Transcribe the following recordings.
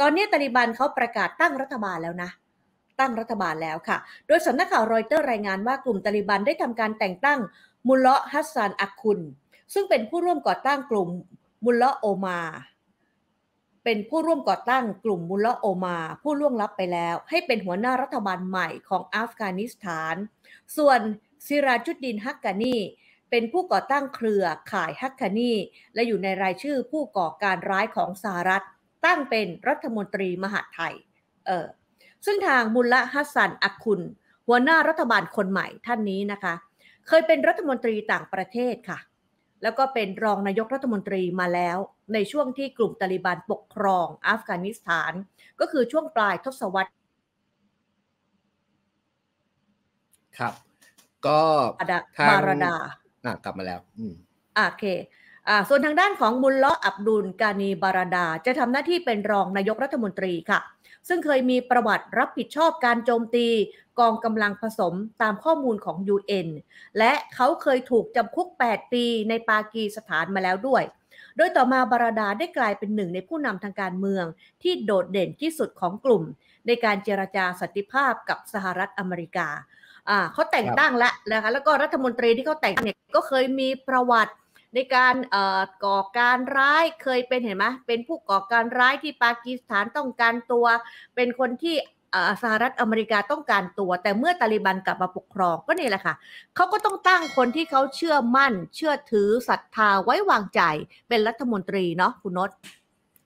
ตอนนี้ตาลิบันเขาประกาศตั้งรัฐบาลแล้วนะ ตั้งรัฐบาลแล้วค่ะ โดยสำนักข่าวรอยเตอร์รายงานว่ากลุ่มตาลิบันได้ทำการแต่งตั้งมุลเลาะฮัสซันอักคุนซึ่งเป็นผู้ร่วมก่อตั้งกลุ่มมุลเลาะโอมาเป็นผู้ร่วมก่อตั้งกลุ่มมุลเลาะโอมาผู้ล่วงลับไปแล้ว ให้เป็นหัวหน้ารัฐบาลใหม่ของอัฟกานิสถาน ส่วนซิราจุดดินฮักกานี เป็นผู้ก่อตั้งเครือข่ายฮักกานี และอยู่ในรายชื่อผู้ก่อการร้ายของสหรัฐตั้งเป็นรัฐมนตรีมหาไทย เออซึ่งทางมุลละฮัสซันอักคุณหัวหน้ารัฐบาลคนใหม่ท่านนี้นะคะ เคยเป็นรัฐมนตรีต่างประเทศค่ะ แล้วก็เป็นรองนายกรัฐมนตรีมาแล้ว ในช่วงที่กลุ่มตาลิบันปกครองอัฟกานิสถาน ก็คือช่วงปลายทศวรรษ ครับ ก็ทางมารดาอ่กลับมาแล้ว อืมโอเคส่วนทางด้านของมุลละอับดุลกานีบารดาจะทำหน้าที่เป็นรองนายกรัฐมนตรีค่ะ ซึ่งเคยมีประวัติรับผิดชอบการโจมตีกองกำลังผสมตามข้อมูลของ UN และเขาเคยถูกจำคุก8ปีในปากีสถานมาแล้วด้วย โดยต่อมาบารดาได้กลายเป็นหนึ่งในผู้นำทางการเมืองที่โดดเด่นที่สุดของกลุ่มในการเจรจาสันติภาพกับสหรัฐอเมริกาเขาแต่งตั้งแล้วนะคะแล้วก็รัฐมนตรีที่เขาแต่งเนี่ยก็เคยมีประวัติในการก่อการร้ายเคยเป็นเห็นไหมเป็นผู้ก่อการร้ายที่ปากีสถานต้องการตัว เป็นคนที่สหรัฐอเมริกาต้องการตัว แต่เมื่อตาลิบันกลับมาปกครองก็นี่แหละค่ะเขาก็ต้องตั้งคนที่เขาเชื่อมั่น เชื่อถือศรัทธาไว้วางใจเป็นรัฐมนตรีเนาะคุณนศ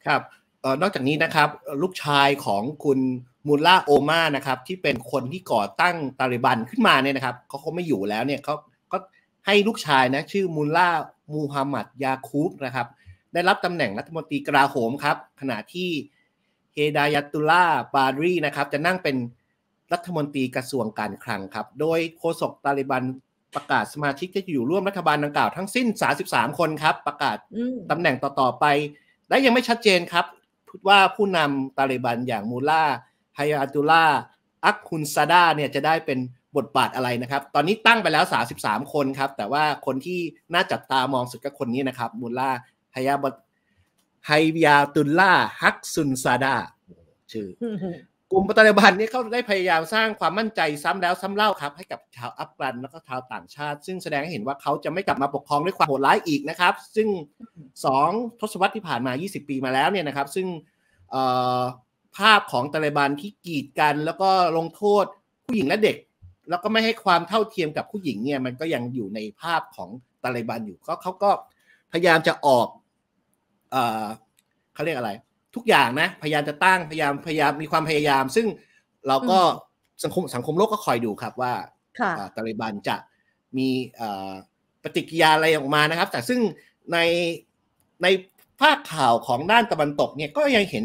ครับนอกจากนี้นะครับลูกชายของคุณมูล่าโอมานะครับ ที่เป็นคนที่ก่อตั้งตาลิบันขึ้นมาเนี่ยนะครับเขาคงไม่อยู่แล้วเนี่ยเขาก็ให้ลูกชายนะชื่อมูล่ามูฮัมหมัดยาคูบนะครับ ได้รับตำแหน่งรัฐมนตรีกลาโหมครับ ขณะที่เฮดายาตุล่าบารีนะครับ จะนั่งเป็นรัฐมนตรีกระทรวงการคลังครับ โดยโฆษกตาลิบันประกาศสมาชิกจะอยู่ร่วมรัฐบาลดังกล่าวทั้งสิ้น 33 คนครับประกาศตำแหน่งต่อ ๆ ไป และยังไม่ชัดเจนครับว่าผู้นำตาลิบันอย่างมูล่าฮายาตุล่าอักคุนซาดาเนี่ยจะได้เป็นบทบาทอะไรนะครับ ตอนนี้ตั้งไปแล้ว 33 คนครับ แต่ว่าคนที่น่าจับตามองสุดก็คนนี้นะครับมูล่าไฮยาบไฮยาตุลล่า ฮักซุนซาดาชื่อ กลุ่มปตาบันนี้เขาได้พยายามสร้างความมั่นใจซ้ำแล้ว ซ้ำเล่าครับให้กับชาวอัฟกันแล้วก็ชาวต่างชาติ ซึ่งแสดงให้เห็นว่าเขาจะไม่กลับมาปกครองด้วยความโหดร้ายอีกนะครับ ซึ่ง 2ทศวรรษที่ผ่านมา 20 ปีมาแล้วเนี่ยนะครับ ซึ่งภาพของตาลิบันที่กีดกัน แล้วก็ลงโทษผู้หญิงและเด็กแล้วก็ไม่ให้ความเท่าเทียมกับผู้หญิงเนี่ยมันก็ยังอยู่ในภาพของตาลิบันอยู่ก็เขาก็พยายามจะออกเออเขาเรียกอะไร ทุกอย่างนะ พยายามจะตั้งพยายามพยายามมีความพยายาม ซึ่งเราก็สังคมสังคมโลกก็คอยดูครับ ว่าตาลิบันจะมีปฏิกิริยาอะไรออกมานะครับ แต่ซึ่งในในภาคข่าวของด้านตะวันตกเนี่ยก็ยังเห็น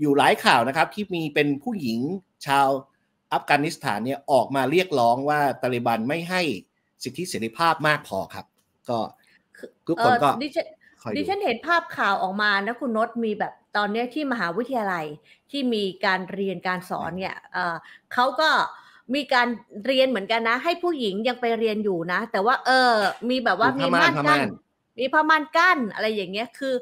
อยู่หลายข่าวนะครับที่มีเป็นผู้หญิงชาวอัฟกานิสถานเนี่ยออกมาเรียกร้องว่าตาลิบันไม่ให้สิทธิเสรีภาพมากพอครับ ก็ทุกคนก็ ดิฉันเห็นภาพข่าวออกมานะคุณนศมีแบบตอนนี้ที่มหาวิทยาลัยที่มีการเรียนการสอนเนี่ยเขาก็มีการเรียนเหมือนกันนะ ให้ผู้หญิงยังไปเรียนอยู่นะ แต่ว่าเออมีแบบว่ามีม่านกั้นมีผ้าม่านกั้นอะไรอย่างเงี้ยคือ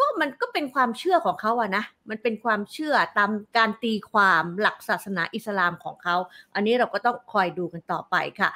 ก็มันก็เป็นความเชื่อของเขาอะนะ มันเป็นความเชื่อตามการตีความหลักศาสนาอิสลามของเขา อันนี้เราก็ต้องคอยดูกันต่อไปค่ะ